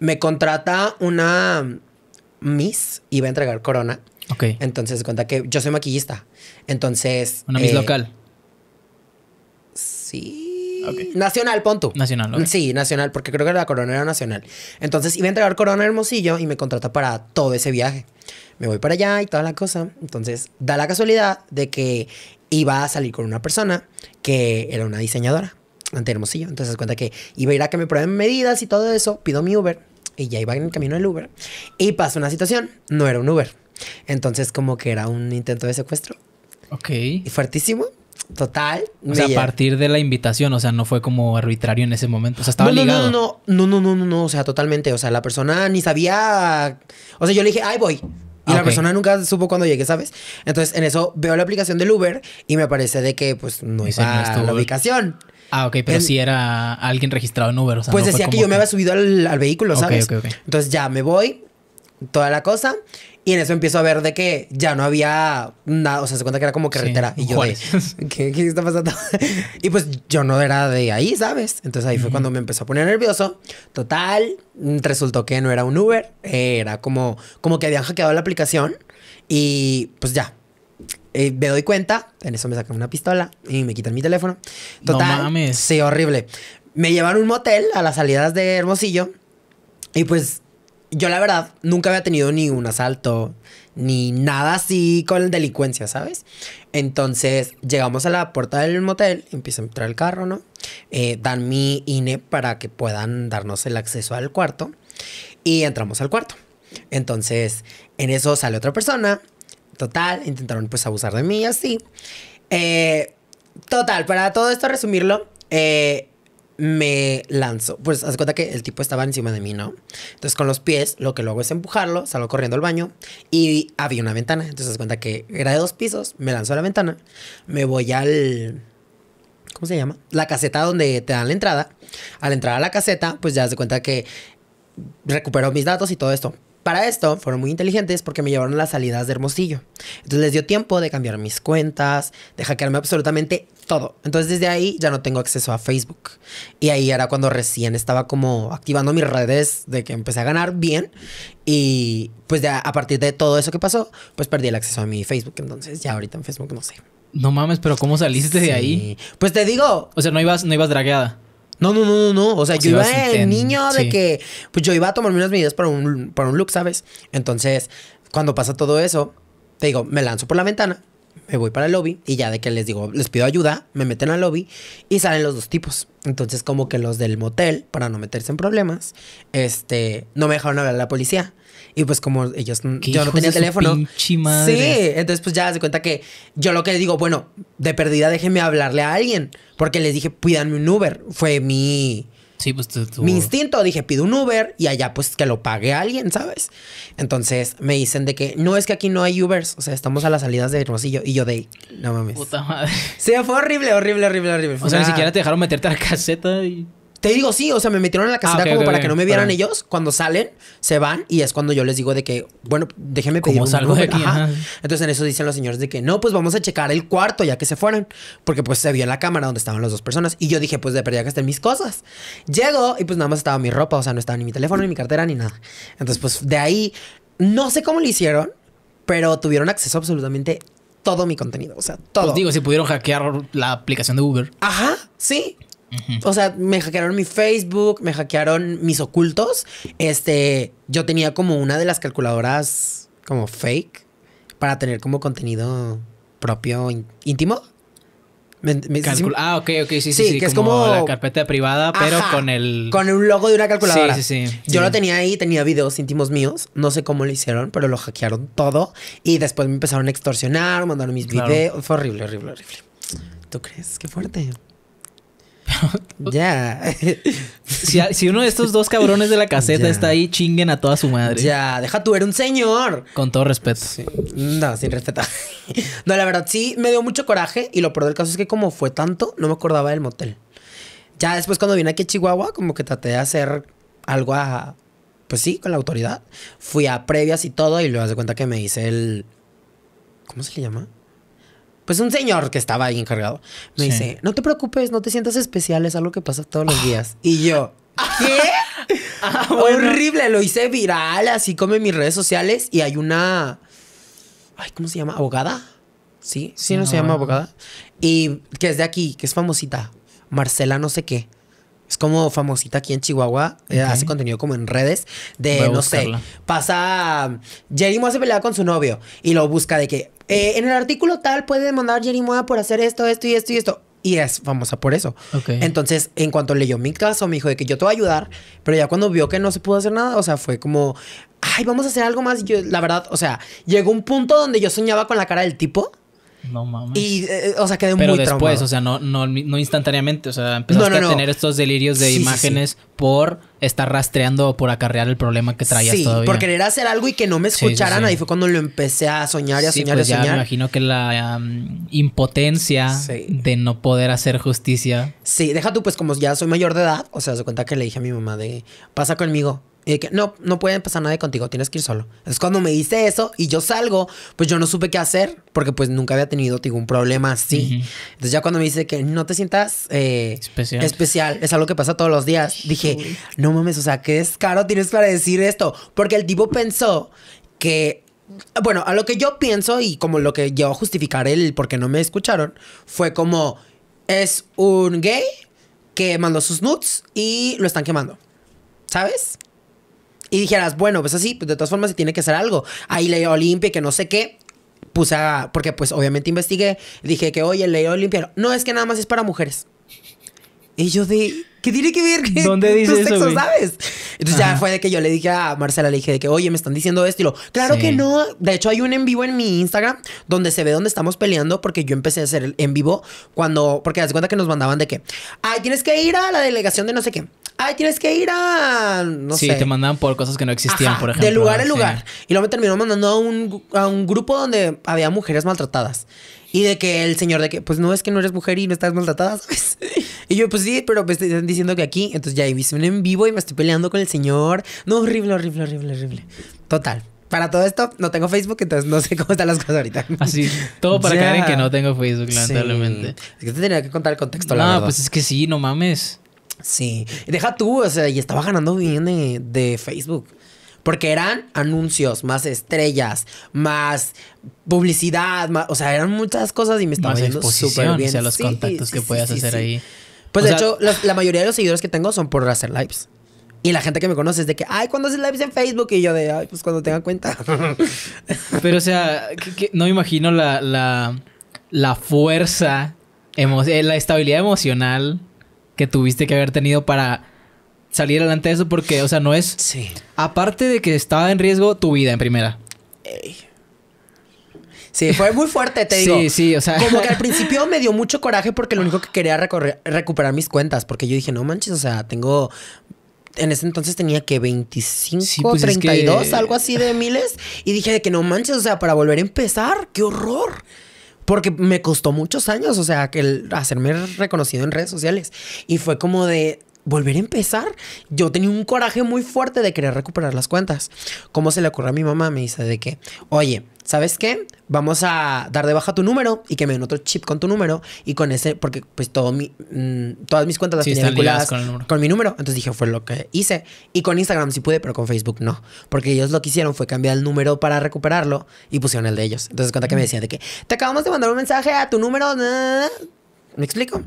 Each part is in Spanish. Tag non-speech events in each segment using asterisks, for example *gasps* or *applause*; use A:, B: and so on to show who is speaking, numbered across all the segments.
A: Me contrata una Miss, Y va a entregar corona. Ok. Entonces cuenta que yo soy maquillista. Entonces. Una Miss eh, local. Sí. Nacional, pon Nacional, ¿no? Sí, nacional, porque creo que la corona era nacional. Entonces iba a entregar corona a Hermosillo y me contrata para todo ese viaje. Me voy para allá y toda la cosa. Entonces, da la casualidad de que iba a salir con una persona que era una diseñadora ante Hermosillo. Entonces, cuenta que iba a ir a que me prueben medidas y todo eso. Pido mi Uber y ya iba en el camino del Uber y pasó una situación, no era un Uber. Entonces como que era un intento de secuestro. Ok. Y fuertísimo. Total. O sea, a partir
B: de la invitación, o sea, no fue como arbitrario en ese momento. O sea, estaba no, no, ligado.
A: No, no, no, no, no, no, no, o sea, totalmente. O sea, la persona ni sabía. O sea, yo le dije, ay, voy. Y ah, la persona nunca supo cuando llegué, ¿sabes? Entonces, en eso veo la aplicación del Uber y me parece de que, pues, no iba a la ubicación.
B: Ah, ok, pero si era alguien registrado en Uber. O sea, pues decía que yo me había subido al, vehículo, ¿sabes?
A: Entonces ya me voy, toda la cosa. Y en eso empiezo a ver de que ya no había nada, o sea, se cuenta que era como carretera. y yo, de, *laughs* ¿qué, está pasando? *laughs* y pues yo no era de ahí, ¿sabes? Entonces ahí fue cuando me empezó a poner nervioso. Total, resultó que no era un Uber, era como, como que habían hackeado la aplicación. Y pues ya, eh, me doy cuenta, en eso me sacan una pistola y me quitan mi teléfono. Total, no mames. sí, horrible. Me llevan a un motel a las salidas de Hermosillo y pues yo la verdad nunca había tenido ni un asalto ni nada así con delincuencia, ¿sabes? Entonces llegamos a la puerta del motel, empieza a entrar el carro, ¿no? Eh, dan mi INE para que puedan darnos el acceso al cuarto y entramos al cuarto. Entonces en eso sale otra persona Total, intentaron pues abusar de mí así. Eh, total, para todo esto resumirlo, eh, me lanzo. Pues haz cuenta que el tipo estaba encima de mí, ¿no? Entonces con los pies lo que luego es empujarlo, salgo corriendo al baño y había una ventana. Entonces haz cuenta que era de dos pisos, me lanzo a la ventana, me voy al... ¿Cómo se llama? La caseta donde te dan la entrada. Al entrar a la caseta, pues ya haz de cuenta que recupero mis datos y todo esto. Para esto fueron muy inteligentes porque me llevaron a las salidas de Hermosillo. Entonces les dio tiempo de cambiar mis cuentas, de hackearme absolutamente todo. Entonces desde ahí ya no tengo acceso a Facebook. Y ahí era cuando recién estaba como activando mis redes de que empecé a ganar bien. Y pues ya a partir de todo eso que pasó, pues perdí el acceso
B: a mi Facebook. Entonces ya ahorita en Facebook no sé. No mames, pero ¿cómo saliste de ahí? Pues te digo. O sea, no ibas, no ibas dragueada. No, no, no, no, O sea, yo iba el niño de que, pues yo
A: iba a tomarme unas medidas para un, para un look, ¿sabes? Entonces, cuando pasa todo eso, te digo, me lanzo por la ventana, me voy para el lobby y ya de que les digo, les pido ayuda, me meten al lobby y salen los dos tipos. Entonces como que los del motel, para no meterse en problemas, este, no me dejaron hablar a la policía. Y pues como ellos, yo no tenía teléfono. Sí, entonces pues ya se cuenta que yo lo que les digo, bueno, de perdida déjenme hablarle a alguien, porque les dije, pídanme un Uber, fue mi Sí, pues Mi instinto, dije, pido un Uber y allá pues que lo pague alguien, ¿sabes? Entonces me dicen de que no es que aquí no hay Ubers, o sea, estamos a las salidas de Hermosillo y yo de no mames. Puta madre. Sí, fue horrible, horrible, horrible, horrible. O sea, ni siquiera te dejaron meterte a la caseta y te digo, sí, o sea, me metieron en la ah, casita como para que no me vieran ellos. Cuando salen, se van y es cuando yo les digo de que, bueno, déjenme pedir. ¿Cómo salgo de aquí? Entonces en eso dicen los señores de que no, pues vamos a checar el cuarto ya que se fueron. Porque pues se vio en la cámara donde estaban las dos personas. Y yo dije, pues de perdida que estén mis cosas. Llego y pues nada más estaba mi ropa, o sea, no estaba ni mi teléfono, ni mi cartera, ni nada. Entonces, pues de ahí, no sé cómo lo hicieron, pero tuvieron acceso absolutamente todo mi contenido, o sea, todo. Pues digo,
B: si pudieron hackear la aplicación de Google Ajá,
A: sí. O sea, me hackearon mi Facebook, me hackearon mis ocultos. Este, yo tenía como una de las calculadoras como fake para tener como contenido propio íntimo. Me, ah,
B: ok, ok, sí, sí, sí. que es como la carpeta privada, pero con el. Con un logo de una calculadora. Sí, sí, sí. Yo lo
A: tenía ahí, tenía videos íntimos míos. No sé cómo lo hicieron, pero lo hackearon todo. Y después me empezaron a extorsionar, mandaron mis videos. Fue horrible, horrible, horrible. ¿Tú crees? Qué fuerte.
B: *laughs* Ya. Si, uno de estos dos cabrones de la caseta está ahí, chinguen a toda su madre. Ya, deja tú, era un señor. Con todo respeto. Sí. No, sin
A: respeto. *laughs* No, la verdad, sí, me dio mucho coraje. Y lo peor del caso es que como fue tanto, no me acordaba del motel. Ya después cuando vine aquí a Chihuahua, como que traté de hacer algo a... Pues sí, con la autoridad. Fui a previas y todo y luego de cuenta que me hice el... ¿Cómo se le llama? pues un señor que estaba ahí encargado, me dice, no te preocupes, no te sientas especial, es algo que pasa todos los ah. días. Y yo, *laughs* ¿qué? Ah, Horrible, lo hice viral, así como en mis redes sociales y hay una, ay, ¿cómo se llama? ¿Abogada? Sí, sí, no, no se llama abogada. Y que es de aquí, que es famosita, Marcela no sé qué. Es como famosita aquí en Chihuahua. Eh, hace contenido como en redes de, no sé, pasa... Jerry Moa se pelea con su novio y lo busca de que eh, en el artículo tal puede demandar Jerry Moa por hacer esto, esto y esto y esto. Y es famosa por eso. Entonces, en cuanto leyó mi caso, me dijo de que yo te voy a ayudar, pero ya cuando vio que no se pudo hacer nada, o sea, fue como, ay, vamos a hacer algo más. Y yo, la verdad, o sea, llegó un punto donde yo soñaba
B: con la cara del tipo. No mames. Y, eh, eh, o sea, quedé Pero muy después, o sea, no, no, instantáneamente. O sea, empezaste a tener estos delirios de imágenes por estar rastreando o por acarrear el problema que traías sí, por querer
A: hacer algo y que no me escucharan. Ahí fue cuando lo empecé a soñar y a soñar y a soñar. Pues ya me imagino
B: que la impotencia de no poder hacer justicia.
A: Sí, deja tú, pues como ya soy mayor de edad, o sea, se cuenta que le dije a mi mamá de, pasa conmigo. Y que, no, no puede pasar nada contigo, tienes que ir solo. Es cuando me dice eso y yo salgo, pues yo no supe qué hacer, porque pues nunca había tenido, ningún un problema así. Entonces ya cuando me dice que no te sientas
B: eh, especial.
A: es algo que pasa todos los días, dije, no mames, o sea, qué caro? tienes para decir esto. Porque el tipo pensó que bueno, a lo que yo pienso y como lo que llevó a justificar el porque no me escucharon fue como es un gay que mandó sus nudes y lo están quemando. ¿Sabes? y dijeras, bueno, pues así, pues de todas formas se tiene que hacer algo. Ahí leí Olimpia, que no sé qué, puse a, porque pues obviamente investigué, dije que, oye, a Olimpia, no, es que nada más es para mujeres. Y yo de, ¿qué tiene que ver? Que ¿Dónde *laughs* dice eso, sabes? Entonces ya fue de que yo le dije a Marcela, le dije de que, oye, me están diciendo esto. Y lo, claro que no. De hecho, hay un en vivo en mi Instagram donde se ve donde estamos peleando porque yo empecé a hacer el en vivo cuando, porque das cuenta que nos mandaban de que, Ah, tienes que ir a la delegación de no sé qué ay, tienes que ir a. No sí, te
B: mandaban por cosas que no existían, por ejemplo. De lugar a lugar.
A: Y luego me terminó mandando a un, a grupo donde había mujeres maltratadas. Y de que el señor, de que, pues no es que no eres mujer y no estás maltratada, *laughs* ¿sabes? Y yo, pues sí, pero me están diciendo que aquí. Entonces ya hice un en vivo y me estoy peleando con el señor. No, horrible, horrible, horrible, horrible. Total. Para todo esto, no tengo Facebook, entonces no sé cómo están las *laughs* cosas ahorita. Así, todo para caer que no tengo Facebook, lamentablemente. Es que te tenía que contar el contexto, no, pues es que sí, no mames. Sí, deja tú, o sea, y estaba ganando bien de, de Facebook. Porque eran anuncios, más estrellas, más publicidad, más, o sea, eran muchas cosas y me estaba viendo súper bien. O sea, los contactos que hacer ahí. Pues de hecho, la mayoría de los seguidores que tengo son por hacer lives. Y la gente que me conoce es de que, ay, cuando haces lives en Facebook? Y yo de, ay, pues cuando tenga cuenta.
B: *laughs* Pero, o sea, no imagino la, la, la fuerza, eh, la estabilidad emocional que tuviste que haber tenido para salir adelante de eso, porque, o sea, no es. Sí. Aparte de que estaba en riesgo tu vida en primera. Sí, fue muy fuerte, te *laughs* digo. Sí, sí, o sea. Como que al *laughs* principio me dio mucho coraje porque lo único que quería era
A: recuperar mis cuentas, porque yo dije, no manches, o sea, tengo en ese entonces tenía que 25, 32, pues algo así de miles. Y dije de que no manches, o sea, para volver a empezar, qué horror porque me costó muchos años, o sea, que el hacerme reconocido en redes sociales. Y fue como de, volver a empezar. Yo tenía un coraje muy fuerte de querer recuperar las cuentas. ¿Cómo se le ocurrió a mi mamá? Me dice de que, oye, ¿sabes qué? Vamos a dar de baja tu número y que me den otro chip con tu número y con ese, porque pues todo mm, todas mis cuentas las vinculadas con, mi número. Entonces dije, fue lo que hice. Y con Instagram sí pude, pero con Facebook no. Porque ellos lo que hicieron fue cambiar el número para recuperarlo y pusieron el de ellos. Entonces cuenta que me decía de que, te acabamos de mandar un mensaje a tu número. ¿Me explico?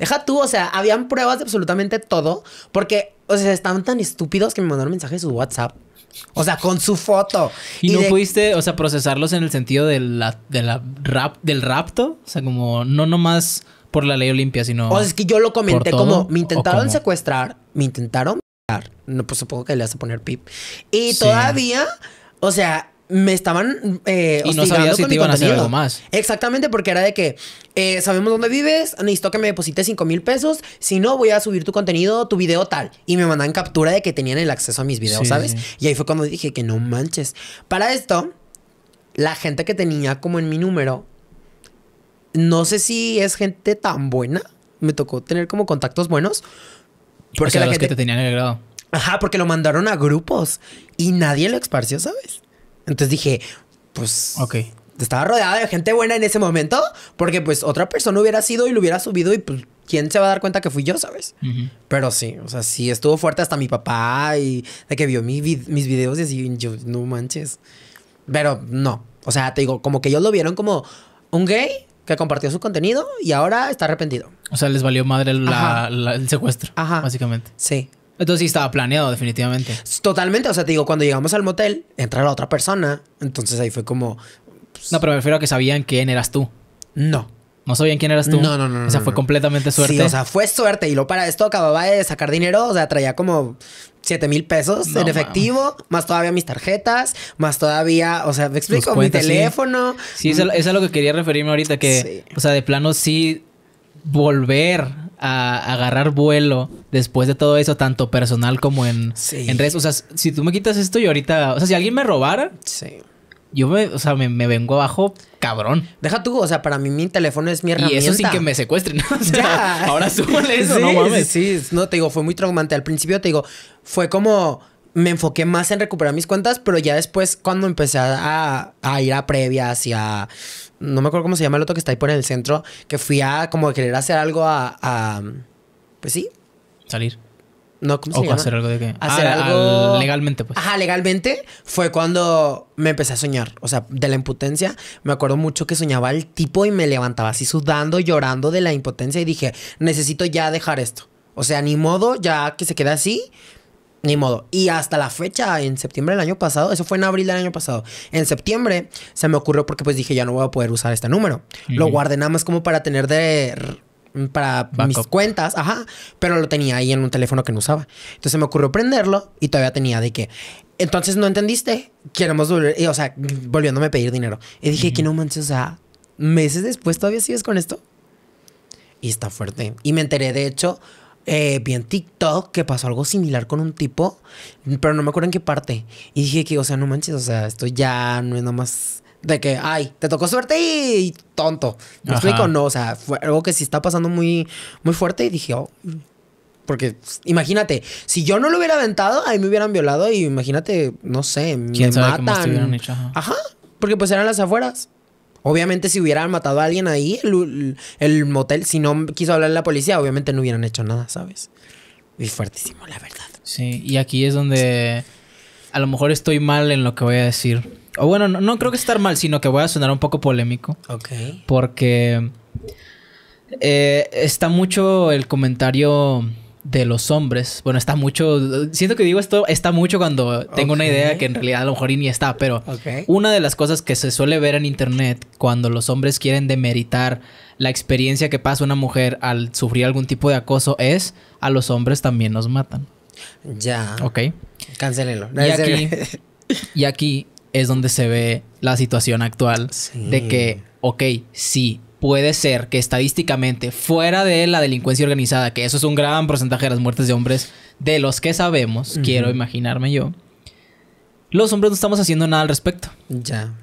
A: Deja tú, o sea, habían pruebas de absolutamente todo, porque, o sea, estaban tan estúpidos que me mandaron mensajes de su
B: WhatsApp. O sea,
A: con su foto.
B: ¿Y, no pudiste, o sea, procesarlos en el sentido de la, de la rap, del rapto? O sea, como no nomás por la ley Olimpia, sino. O sea, es que yo lo comenté como me intentaron
A: secuestrar, me intentaron. No, pues supongo que le vas a poner pip. Y todavía, o sea, me estaban eh, y no sabía te iban a hacer más. Exactamente, porque era de que eh, sabemos dónde vives, necesito que me deposites 5 mil pesos, si no voy a subir tu contenido, tu video tal. Y me mandan captura de que tenían el acceso a mis videos, ¿sabes? Y ahí fue cuando dije que no manches. Para esto, la gente que tenía como en mi número, no sé si es gente tan buena, me tocó tener como contactos buenos. Porque la gente... que te
B: tenían grado
A: Ajá, porque lo mandaron a grupos y nadie lo esparció, ¿sabes? Entonces dije, pues... Ok. Estaba rodeada de gente buena en ese momento, porque pues otra persona hubiera sido y lo hubiera subido y pues ¿quién se va a dar cuenta que fui yo, sabes? Pero sí, o sea, sí estuvo fuerte hasta mi papá y de que vio mis videos y así, yo, no manches. Pero no, o sea, te digo, como que ellos lo vieron como un gay que compartió su contenido y ahora está arrepentido.
B: O sea, les valió madre el secuestro, Ajá. básicamente. Sí. Entonces sí estaba planeado, definitivamente. Totalmente.
A: O sea, te digo, cuando llegamos al motel, entra la otra persona. Entonces ahí fue como.
B: Pues, no, pero me refiero a que sabían quién eras tú. No. No sabían quién eras tú. No, no, no. O sea, fue completamente suerte. Sí, o sea, fue
A: suerte. Y lo para esto acababa de sacar dinero. O sea, traía como 7 mil pesos en efectivo, más todavía mis tarjetas, más todavía, o sea, me explico, mi teléfono.
B: Sí, eso, es a lo que quería referirme ahorita, que, o sea, de plano sí volver a agarrar vuelo después de todo eso, tanto personal como en, en redes. O sea, si tú me quitas esto y ahorita, o sea, si alguien me robara, yo me, vengo abajo cabrón. Deja tú, o sea, para mí mi teléfono es mi herramienta. Y eso sin que me secuestren. *laughs* Ahora súbale eso, sí, no mames.
A: Sí, no, te digo, fue muy traumante. Al principio te digo, fue como me enfoqué más en recuperar mis cuentas, pero ya después cuando empecé a, a ir a previas y a no me acuerdo cómo se llama el otro que está ahí por el centro, que fui a como querer hacer algo a, pues sí.
B: Salir. No, ¿cómo se o hacer algo de qué? Hacer ah, algo...
A: legalmente, pues. Ajá, legalmente fue cuando me empecé a soñar. O sea, de la impotencia. Me acuerdo mucho que soñaba el tipo y me levantaba así sudando, llorando de la impotencia y dije, necesito ya dejar esto. O sea, ni modo, ya que se queda así, ni modo. Y hasta la fecha, en septiembre del año pasado, eso fue en abril del año pasado, en septiembre se me ocurrió porque pues dije, ya no voy a poder usar este número. Lo guardé nada más como para tener de... para mis cuentas, ajá, pero lo tenía ahí en un teléfono que no usaba. Entonces se me ocurrió prenderlo y todavía tenía de que, entonces no entendiste, queremos volver, o sea, volviéndome a pedir dinero. Y dije, que no manches, o sea, meses después todavía sigues con esto. Y está fuerte. Y me enteré, de hecho, eh, vi en TikTok que pasó algo similar con un tipo, pero no me acuerdo en qué parte. Y dije que, o sea, no manches, o sea, esto ya no es nada más de que, ay, te tocó suerte y, tonto. ¿Me explico? No, o sea, fue algo que sí está pasando muy, muy fuerte y dije, oh. Porque pues, imagínate, si yo no lo hubiera aventado, ahí me hubieran violado y imagínate, no sé, me matan. ajá. porque pues eran las afueras. Obviamente, si hubieran matado a alguien ahí, el, motel, si no quiso hablar la policía, obviamente no
B: hubieran hecho nada, ¿sabes? Y fuertísimo, la verdad. Sí, y aquí es donde a lo mejor estoy mal en lo que voy a decir. O bueno, no, creo que estar mal, sino que voy a sonar un poco polémico. Ok. Porque eh, está mucho el comentario de los hombres. Bueno, está mucho. Siento que digo esto, está mucho cuando tengo una idea que en realidad a lo mejor ni está, pero una de las cosas que se suele ver en internet cuando los hombres quieren demeritar la experiencia que pasa una mujer al sufrir algún tipo de acoso es a los hombres también nos matan. Ya. Ok. Cancelenlo. y, aquí, *laughs* y aquí es donde se ve la situación actual de que, ok, sí, puede ser que estadísticamente, fuera de la delincuencia organizada, que eso es un gran porcentaje de las muertes de hombres, de los que sabemos, quiero imaginarme yo, los hombres no estamos haciendo nada al respecto. Ya.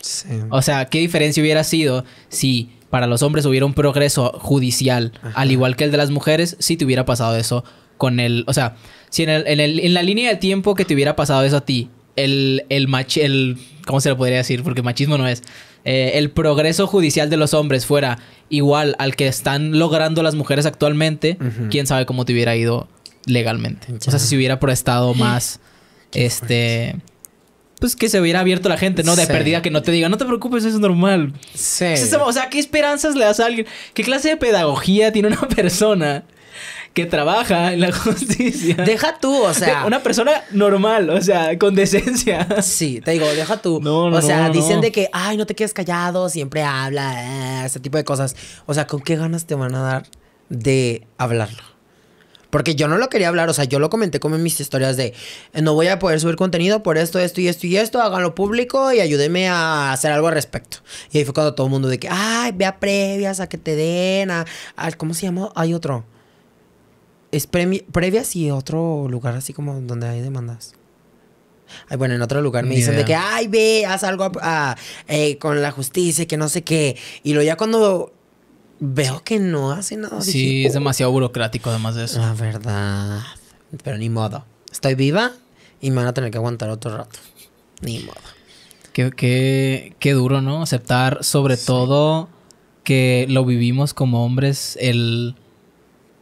B: Sí. O sea, ¿qué diferencia hubiera sido si para los hombres hubiera un progreso judicial, al igual que el de las mujeres, si te hubiera pasado eso con el... O sea, si en, el, la línea de tiempo que te hubiera pasado eso a ti, el, el, el ¿cómo se lo podría decir? Porque machismo no es. Eh, el progreso judicial de los hombres fuera igual al que están logrando las mujeres actualmente, quién sabe cómo te hubiera ido legalmente. O sea, si hubiera prestado más, este... pues que se hubiera abierto la gente, ¿no? De perdida que no te diga, no te preocupes, es normal. Sí. Pues, o sea, ¿qué esperanzas le das a alguien? ¿Qué clase de pedagogía tiene una *laughs* persona que trabaja en la *laughs* justicia. Deja tú, o sea. *laughs* Una persona normal, o sea, con decencia. Sí, te digo, deja tú. No, no, o sea, dicen de
A: que, ay, no te quedes callado, siempre habla, eh", ese tipo de cosas. O sea, ¿con qué ganas te van a dar de hablarlo? Porque yo no lo quería hablar, o sea, yo lo comenté como en mis historias de, eh, no voy a poder subir contenido por esto, esto y esto y esto, háganlo público y ayúdenme a hacer algo al respecto. Y ahí fue cuando todo el mundo de que, ay, vea previas a que te den, a, ¿cómo se llamó? Hay otro ¿Es previas y otro lugar así como donde hay demandas? Ay, bueno, en otro lugar me dicen de que, ay, ve, haz algo eh, con la justicia, que no sé qué. Y luego ya cuando veo que no hace nada. Sí, es
B: demasiado oh". burocrático además de eso. La verdad. Pero ni modo. Estoy viva y me van a tener que aguantar otro rato. Ni modo. Qué, qué, duro, ¿no? Aceptar sobre todo que lo vivimos como hombres, el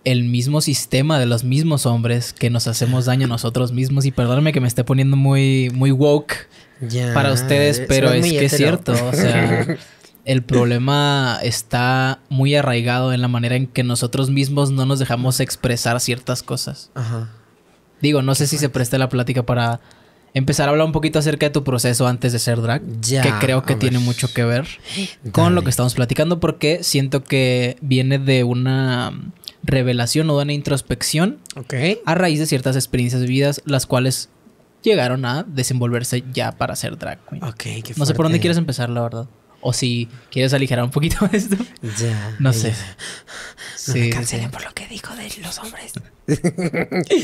B: el mismo sistema de los mismos hombres que nos hacemos daño a nosotros mismos. Y perdóname que me esté poniendo muy, muy woke para ustedes, pero es que es cierto. O sea, *laughs* el problema está muy arraigado en la manera en que nosotros mismos no nos dejamos expresar ciertas cosas. Digo, no sé si se presta la plática para empezar a hablar un poquito acerca de tu proceso antes de ser drag, que creo que tiene mucho que ver *gasps* con lo que estamos platicando, porque siento que viene de una revelación o de una introspección a raíz de ciertas experiencias vividas, las cuales llegaron a desenvolverse ya para ser drag Ok, No sé por dónde quieres empezar, la verdad. O si quieres aligerar un poquito *laughs* esto. Ya. No sé. No sí, cancelen por lo
A: que dijo de los hombres. *laughs*